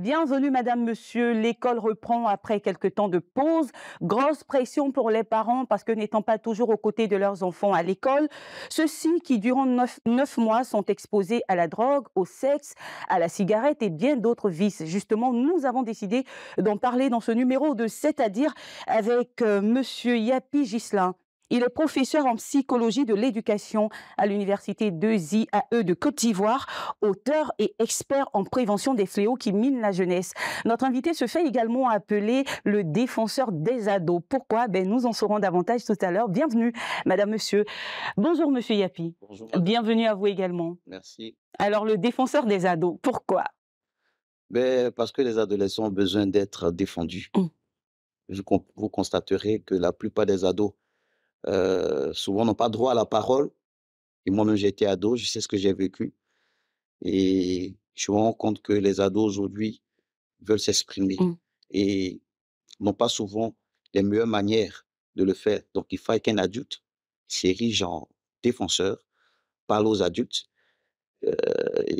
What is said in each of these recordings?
Bienvenue, madame, monsieur. L'école reprend après quelques temps de pause. Grosse pression pour les parents parce que n'étant pas toujours aux côtés de leurs enfants à l'école, ceux-ci qui, durant neuf, mois, sont exposés à la drogue, au sexe, à la cigarette et bien d'autres vices. Justement, nous avons décidé d'en parler dans ce numéro de C'est-à-dire avec euh, monsieur Yapi Gislin. Il est professeur en psychologie de l'éducation à l'université 2IAE de Côte d'Ivoire, auteur et expert en prévention des fléaux qui minent la jeunesse. Notre invité se fait également appeler le défenseur des ados. Pourquoi ben, Nous en saurons davantage tout à l'heure. Bienvenue, madame, monsieur. Bonjour, monsieur Yapi. Bonjour. Bienvenue à vous également. Merci. Alors, le défenseur des ados, pourquoi ben, Parce que les adolescents ont besoin d'être défendus. Mmh. Vous constaterez que la plupart des ados euh, souvent n'ont pas droit à la parole. Et moi-même, j'étais ado, je sais ce que j'ai vécu. Et je me rends compte que les ados aujourd'hui veulent s'exprimer mmh. et n'ont pas souvent les meilleures manières de le faire. Donc, il faut qu'un adulte s'érige en défenseur, parle aux adultes, euh,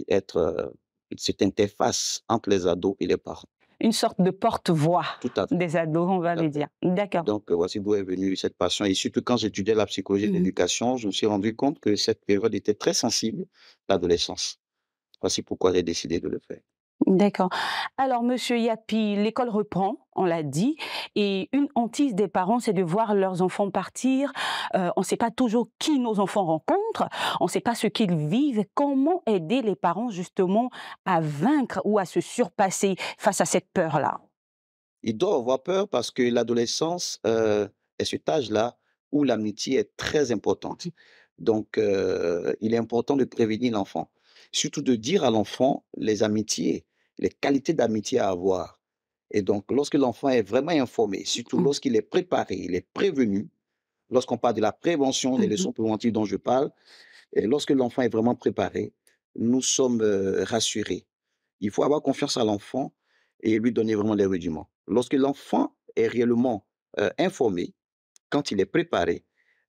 être euh, cette interface entre les ados et les parents une sorte de porte-voix des ados, on va le dire. D'accord. Donc, euh, voici d'où est venue cette passion. Et surtout, quand j'étudiais la psychologie de mmh l'éducation, je me suis rendu compte que cette période était très sensible, l'adolescence. Voici pourquoi j'ai décidé de le faire. D'accord. Alors, Monsieur Yapi, l'école reprend, on l'a dit, et une hantise des parents, c'est de voir leurs enfants partir. Euh, on ne sait pas toujours qui nos enfants rencontrent, on ne sait pas ce qu'ils vivent. Comment aider les parents justement à vaincre ou à se surpasser face à cette peur-là Ils doivent avoir peur parce que l'adolescence euh, est cet âge-là où l'amitié est très importante. Donc, euh, il est important de prévenir l'enfant surtout de dire à l'enfant les amitiés les qualités d'amitié à avoir. Et donc, lorsque l'enfant est vraiment informé, surtout mmh. lorsqu'il est préparé, il est prévenu, lorsqu'on parle de la prévention, des mmh leçons préventives dont je parle, et lorsque l'enfant est vraiment préparé, nous sommes euh, rassurés. Il faut avoir confiance à l'enfant et lui donner vraiment les rudiments. Lorsque l'enfant est réellement euh, informé, quand il est préparé,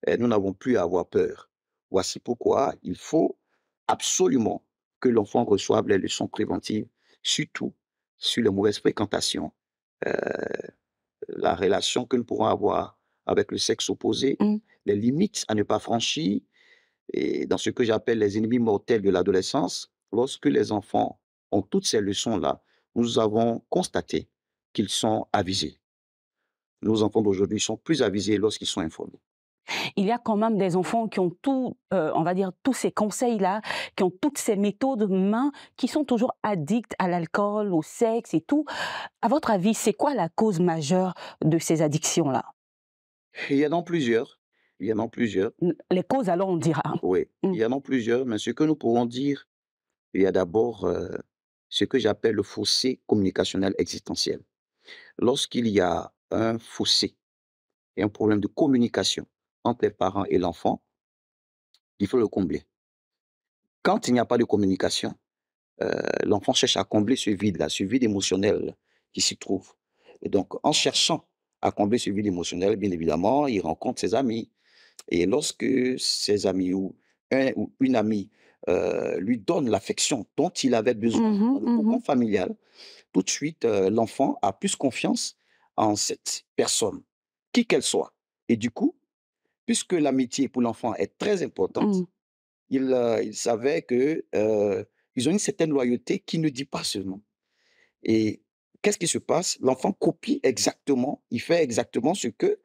eh, nous n'avons plus à avoir peur. Voici pourquoi il faut absolument que l'enfant reçoive les leçons préventives surtout sur les mauvaises fréquentations, euh, la relation que nous pourrons avoir avec le sexe opposé, mmh. les limites à ne pas franchir, et dans ce que j'appelle les ennemis mortels de l'adolescence, lorsque les enfants ont toutes ces leçons-là, nous avons constaté qu'ils sont avisés. Nos enfants d'aujourd'hui sont plus avisés lorsqu'ils sont informés. Il y a quand même des enfants qui ont tout, euh, on va dire, tous ces conseils-là, qui ont toutes ces méthodes mains, qui sont toujours addicts à l'alcool, au sexe et tout. À votre avis, c'est quoi la cause majeure de ces addictions-là Il y en a plusieurs. Il y en a plusieurs. Les causes, alors, on dira. Oui, mmh. il y en a plusieurs, mais ce que nous pouvons dire, il y a d'abord euh, ce que j'appelle le fossé communicationnel existentiel. Lorsqu'il y a un fossé et un problème de communication, entre les parents et l'enfant, il faut le combler. Quand il n'y a pas de communication, euh, l'enfant cherche à combler ce vide-là, ce vide émotionnel qui s'y trouve. Et donc, en cherchant à combler ce vide émotionnel, bien évidemment, il rencontre ses amis. Et lorsque ses amis ou un ou une amie euh, lui donne l'affection dont il avait besoin mmh le mouvement mmh familial, tout de suite, euh, l'enfant a plus confiance en cette personne, qui qu'elle soit. Et du coup, puisque l'amitié pour l'enfant est très importante, mmh. il ils, euh, savaient que euh, ils ont une certaine loyauté qui ne dit pas ce nom. Et qu'est-ce qui se passe L'enfant copie exactement, il fait exactement ce que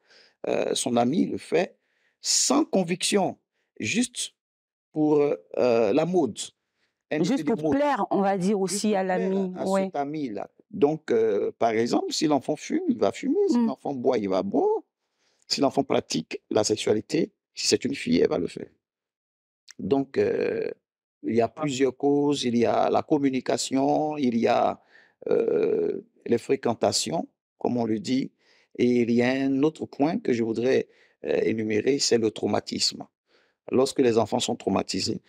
euh, son ami le fait sans conviction, juste pour euh, la mode. Juste pour plaire, on va dire aussi à l'ami. À cet ami-là. Donc, par exemple, si l'enfant fume, il va fumer. Si mmh. l'enfant boit, il va boire. Si l'enfant pratique la sexualité, si c'est une fille, elle va le faire. Donc, euh, il y a plusieurs causes. Il y a la communication, il y a euh, les fréquentations, comme on le dit. Et il y a un autre point que je voudrais euh, énumérer, c'est le traumatisme. Lorsque les enfants sont traumatisés,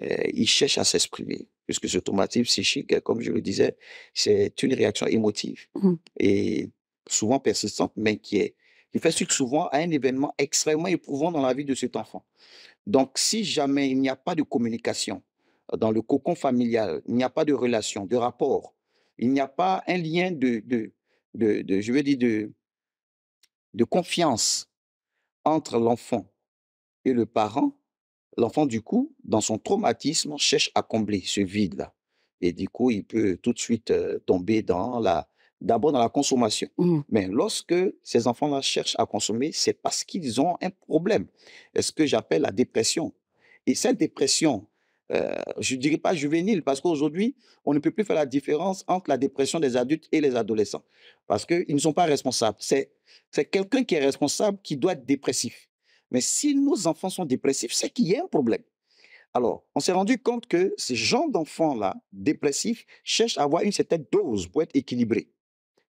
ils cherchent à s'exprimer, puisque ce traumatisme psychique, comme je le disais, c'est une réaction émotive mmh. et souvent persistante, mais qui est il fait suite souvent à un événement extrêmement éprouvant dans la vie de cet enfant. Donc, si jamais il n'y a pas de communication euh, dans le cocon familial, il n'y a pas de relation, de rapport, il n'y a pas un lien de, de, je veux dire, de, de confiance entre l'enfant et le parent, l'enfant, du coup, dans son traumatisme, cherche à combler ce vide-là. Et du coup, il peut tout de suite euh, tomber dans la, d'abord dans la consommation. Mm. Mais lorsque ces enfants-là cherchent à consommer, c'est parce qu'ils ont un problème. est ce que j'appelle la dépression. Et cette dépression, euh, je ne dirais pas juvénile, parce qu'aujourd'hui, on ne peut plus faire la différence entre la dépression des adultes et les adolescents, parce qu'ils ne sont pas responsables. C'est quelqu'un qui est responsable qui doit être dépressif. Mais si nos enfants sont dépressifs, c'est qu'il y a un problème. Alors, on s'est rendu compte que ces gens d'enfants-là, dépressifs, cherchent à avoir une certaine dose pour être équilibrés.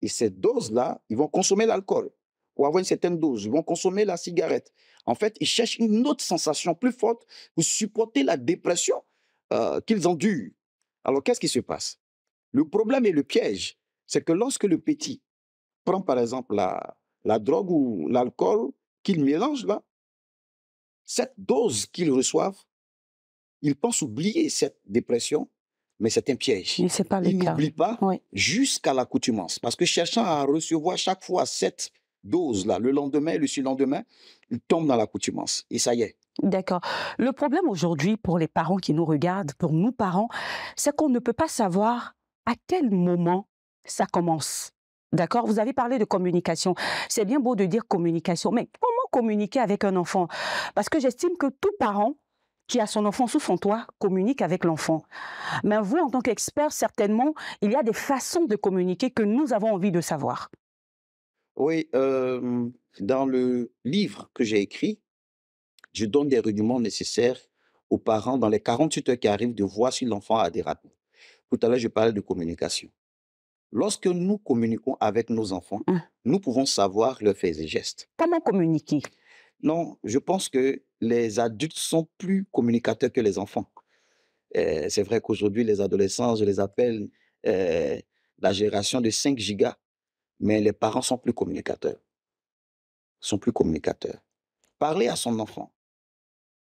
Et cette dose là ils vont consommer l'alcool ou avoir une certaine dose. Ils vont consommer la cigarette. En fait, ils cherchent une autre sensation plus forte pour supporter la dépression qu'ils euh, qu'ils endurent. Alors, qu'est-ce qui se passe Le problème et le piège, c'est que lorsque le petit prend, par exemple, la, drogue ou l'alcool qu'il mélange là, cette dose qu'il reçoit, il pense oublier cette dépression mais c'est un piège. Mais c'est pas le Il n'oublie pas jusqu'à l'accoutumance. Parce que cherchant à recevoir chaque fois cette dose-là, le lendemain le surlendemain, il tombe dans l'accoutumance. Et ça y est. D'accord. Le problème aujourd'hui pour les parents qui nous regardent, pour nous parents, c'est qu'on ne peut pas savoir à quel moment ça commence. D'accord Vous avez parlé de communication. C'est bien beau de dire communication, mais comment communiquer avec un enfant Parce que j'estime que tout parent qui a son enfant sous son toit communique avec l'enfant. Mais vous, en tant qu'expert, certainement, il y a des façons de communiquer que nous avons envie de savoir. Oui, euh, dans le livre que j'ai écrit, je donne des rudiments nécessaires aux parents dans les 48 heures qui arrivent de voir si l'enfant a des rapports. Tout à l'heure, je parlais de communication. Lorsque nous communiquons avec nos enfants, hein? nous pouvons savoir leurs faits et gestes. Comment communiquer non, je pense que les adultes sont plus communicateurs que les enfants. Euh, c'est vrai qu'aujourd'hui, les adolescents, je les appelle euh, la génération de 5 gigas, mais les parents sont plus communicateurs. Sont plus communicateurs. Parler à son enfant,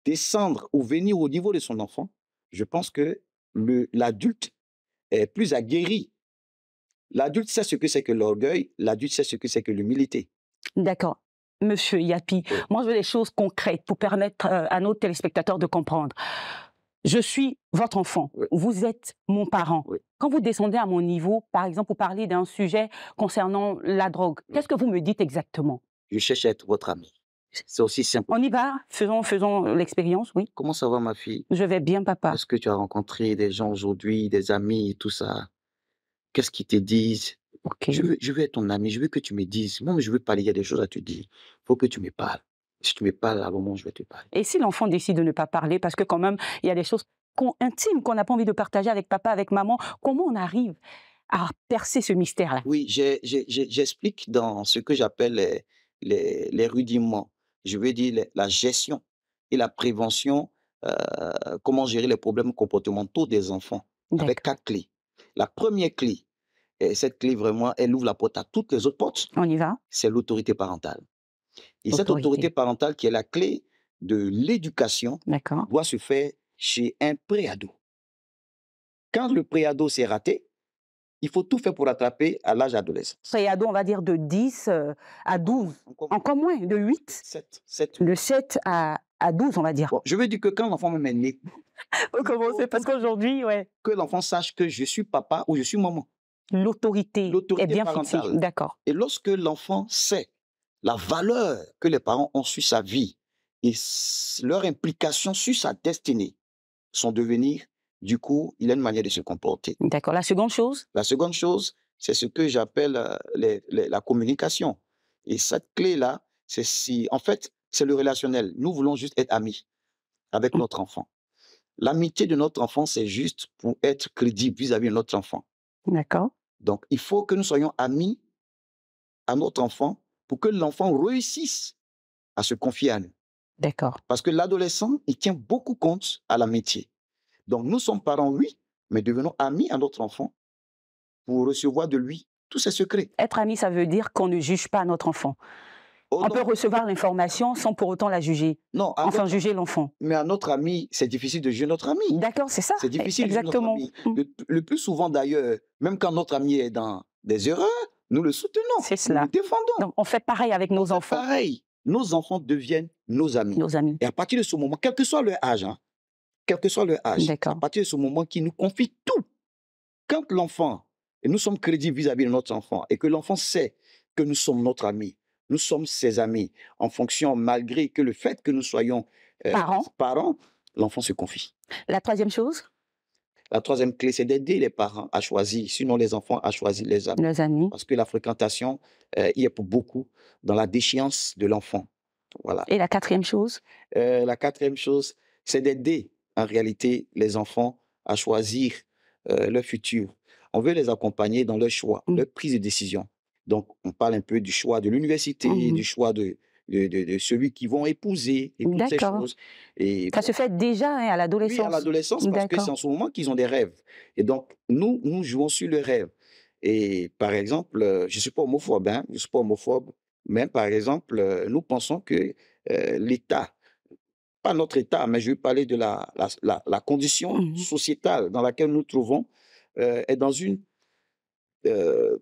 descendre ou venir au niveau de son enfant, je pense que l'adulte est plus aguerri. L'adulte sait ce que c'est que l'orgueil, l'adulte sait ce que c'est que l'humilité. D'accord monsieur Yapi. Moi, je veux des choses concrètes pour permettre euh, à nos téléspectateurs de comprendre. Je suis votre enfant. Vous êtes mon parent. Quand vous descendez à mon niveau, par exemple, pour parler d'un sujet concernant la drogue, qu'est-ce que vous me dites exactement Je cherche à être votre ami. C'est aussi simple. On y va, faisons, faisons l'expérience, oui. Comment ça va, ma fille Je vais bien, papa. Est-ce que tu as rencontré des gens aujourd'hui, des amis, tout ça Qu'est-ce qu'ils te disent je veux, être ton ami, je veux que tu me dises. Moi, je veux parler, il y a des choses à te dire. Il faut que tu me parles. Si tu me parles, à un moment, je vais te parler. Et si l'enfant décide de ne pas parler, parce que quand même, il y a des choses intimes qu'on n'a pas envie de partager avec papa, avec maman, comment on arrive à percer ce mystère-là Oui, j'explique dans ce que j'appelle les, rudiments. Je veux dire la gestion et la prévention, euh, comment gérer les problèmes comportementaux des enfants avec quatre clés. La première clé, cette clé, vraiment, elle ouvre la porte à toutes les autres portes. On y va. C'est l'autorité parentale. Et cette autorité parentale, qui est la clé de l'éducation, doit se faire chez un préado. Quand le préado s'est raté, il faut tout faire pour l'attraper à l'âge adolescent. Préado, on va dire de 10 euh, à 12, encore, moins, de 8. 7. 7. De 7 à, à 12, on va dire. je veux dire que quand l'enfant même est né, commence parce qu'aujourd'hui, ouais. Que l'enfant sache que je suis papa ou je suis maman l'autorité est bien parentale. D'accord. Et lorsque l'enfant sait la valeur que les parents ont sur sa vie et leur implication sur sa destinée, son devenir, du coup, il a une manière de se comporter. D'accord. La seconde chose La seconde chose, c'est ce que j'appelle euh, la communication. Et cette clé-là, c'est si, en fait, c'est le relationnel. Nous voulons juste être amis avec mmh. notre enfant. L'amitié de notre enfant, c'est juste pour être crédible vis à -vis de notre enfant. D'accord. Donc, il faut que nous soyons amis à notre enfant pour que l'enfant réussisse à se confier à nous. D'accord. Parce que l'adolescent, il tient beaucoup compte à l'amitié. Donc, nous sommes parents, oui, mais devenons amis à notre enfant pour recevoir de lui tous ses secrets. Être ami, ça veut dire qu'on ne juge pas notre enfant. Oh, on peut recevoir l'information sans pour autant la juger. Non, enfin juger l'enfant. Mais à notre ami, c'est difficile de juger notre ami. D'accord, c'est ça. C'est difficile Exactement. Mm. Le, plus souvent d'ailleurs, même quand notre ami est dans des erreurs, nous le soutenons, c'est cela. nous le défendons. on fait pareil avec nos enfants. pareil, nos enfants deviennent nos amis. Nos amis. Et à partir de ce moment, quel que soit leur âge, hein, quel que soit leur âge, à partir de ce moment qui nous confie tout. Quand l'enfant, et nous sommes crédibles vis à -vis de notre enfant, et que l'enfant sait que nous sommes notre ami, nous sommes ses amis. En fonction, malgré que le fait que nous soyons euh, parents, l'enfant se confie. La troisième chose La troisième clé, c'est d'aider les parents à choisir, sinon les enfants à choisir les amis. Parce que la fréquentation euh, y est pour beaucoup dans la déchéance de l'enfant. Voilà. Et la quatrième chose euh, La quatrième chose, c'est d'aider en réalité les enfants à choisir leur futur. On veut les accompagner dans leur choix, mmh. leur prise de décision. Donc, on parle un peu du choix de l'université, du mmh. choix de, de, celui qui vont épouser et toutes ces choses. Et ça se fait déjà hein, à l'adolescence. Oui, à l'adolescence parce que c'est en ce moment qu'ils ont des rêves. Et donc nous, nous jouons sur le rêve. Et par exemple, euh, je suis pas homophobe, hein, je suis pas homophobe, mais par exemple, euh, nous pensons que euh, l'État pas notre État, mais je vais parler de la, la, condition mmh sociétale dans laquelle nous trouvons, est dans une euh,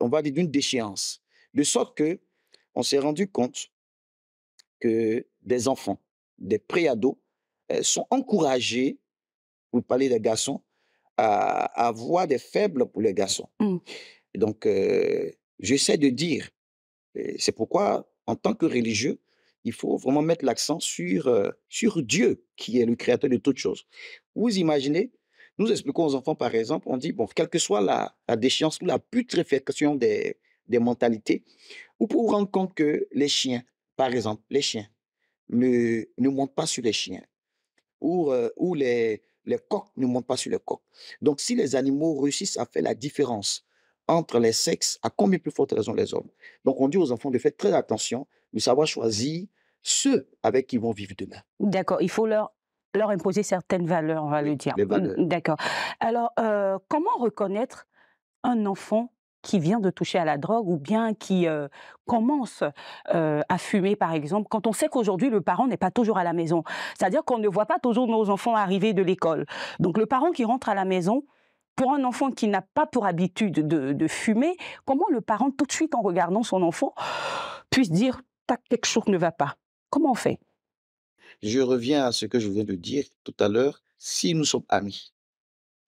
on va dire, d'une déchéance. De sorte que on s'est rendu compte que des enfants, des préados, euh, sont encouragés, vous parlez des garçons, à, avoir des faibles pour les garçons. Mmh. Donc, euh, j'essaie de dire, c'est pourquoi, en tant que religieux, il faut vraiment mettre l'accent sur, euh, sur Dieu, qui est le créateur de toutes choses. Vous imaginez, nous expliquons aux enfants, par exemple, on dit, bon, quelle que soit la, déchéance ou la putréfaction des, mentalités, ou pouvez vous rendre compte que les chiens, par exemple, les chiens, ne, montent pas sur les chiens. Euh, ou, les, les coqs ne montent pas sur les coqs. Donc, si les animaux réussissent à faire la différence entre les sexes, à combien plus forte raison les hommes Donc, on dit aux enfants de faire très attention, de savoir choisir ceux avec qui ils vont vivre demain. D'accord, il faut leur leur imposer certaines valeurs, on va le dire. Mmh, d'accord. Alors, euh, comment reconnaître un enfant qui vient de toucher à la drogue ou bien qui euh, commence euh, à fumer, par exemple, quand on sait qu'aujourd'hui, le parent n'est pas toujours à la maison. C'est-à-dire qu'on ne voit pas toujours nos enfants arriver de l'école. Donc le parent qui rentre à la maison, pour un enfant qui n'a pas pour habitude de, de, fumer, comment le parent, tout de suite en regardant son enfant, puisse dire, tac, quelque chose ne va pas Comment on fait je reviens à ce que je viens de dire tout à l'heure. Si nous sommes amis,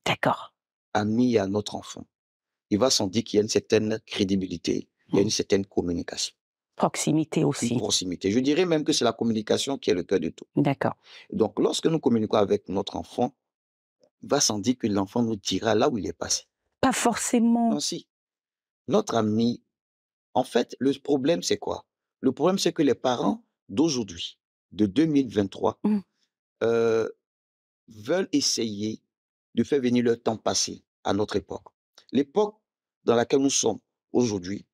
d'accord, amis à notre enfant, il va sans dire qu'il y a une certaine crédibilité, il y a mmh. une certaine communication. Proximité aussi. proximité. Je dirais même que c'est la communication qui est le cœur de tout. D'accord. Donc, lorsque nous communiquons avec notre enfant, il va sans dire que l'enfant nous dira là où il est passé. Pas forcément. Non, si. Notre ami, en fait, le problème, c'est quoi Le problème, c'est que les parents d'aujourd'hui de 2023 mmh. euh, veulent essayer de faire venir leur temps passé à notre époque. L'époque dans laquelle nous sommes aujourd'hui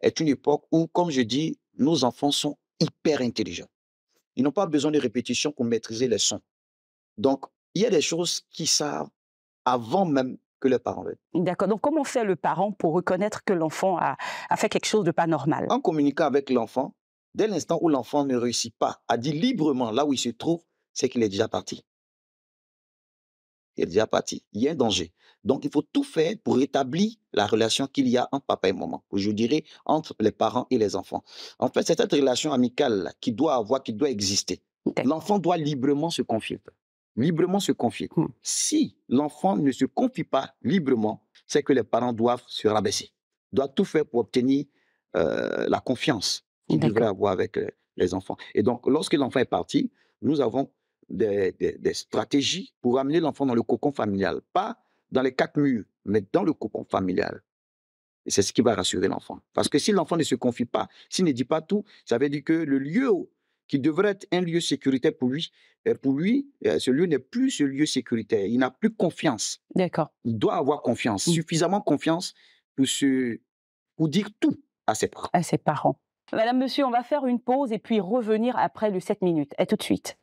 est une époque où, comme je dis, nos enfants sont hyper intelligents. Ils n'ont pas besoin de répétition pour maîtriser les sons. Donc, il y a des choses qui savent avant même que le parents D'accord. Donc, comment fait le parent pour reconnaître que l'enfant a, fait quelque chose de pas normal En communiquant avec l'enfant, Dès l'instant où l'enfant ne réussit pas à dire librement là où il se trouve, c'est qu'il est déjà parti. Il est déjà parti. Il y a un danger. Donc, il faut tout faire pour rétablir la relation qu'il y a entre papa et maman, ou je dirais entre les parents et les enfants. En fait, c'est cette relation amicale qui doit avoir, qui doit exister. L'enfant doit librement se confier. Librement se confier. Hmm. Si l'enfant ne se confie pas librement, c'est que les parents doivent se rabaisser, doivent tout faire pour obtenir euh, la confiance qu'il devrait avoir avec euh, les enfants. Et donc, lorsque l'enfant est parti, nous avons des, stratégies pour amener l'enfant dans le cocon familial, pas dans les quatre murs, mais dans le cocon familial. Et c'est ce qui va rassurer l'enfant. Parce que si l'enfant ne se confie pas, s'il ne dit pas tout, ça veut dire que le lieu qui devrait être un lieu sécuritaire pour lui, euh, pour lui, euh, ce lieu n'est plus ce lieu sécuritaire. Il n'a plus confiance. D'accord. Il doit avoir confiance, mmh. suffisamment confiance pour, se, pour dire tout à ses parents. À ses parents. Madame, monsieur, on va faire une pause et puis revenir après le 7 minutes. Et tout de suite.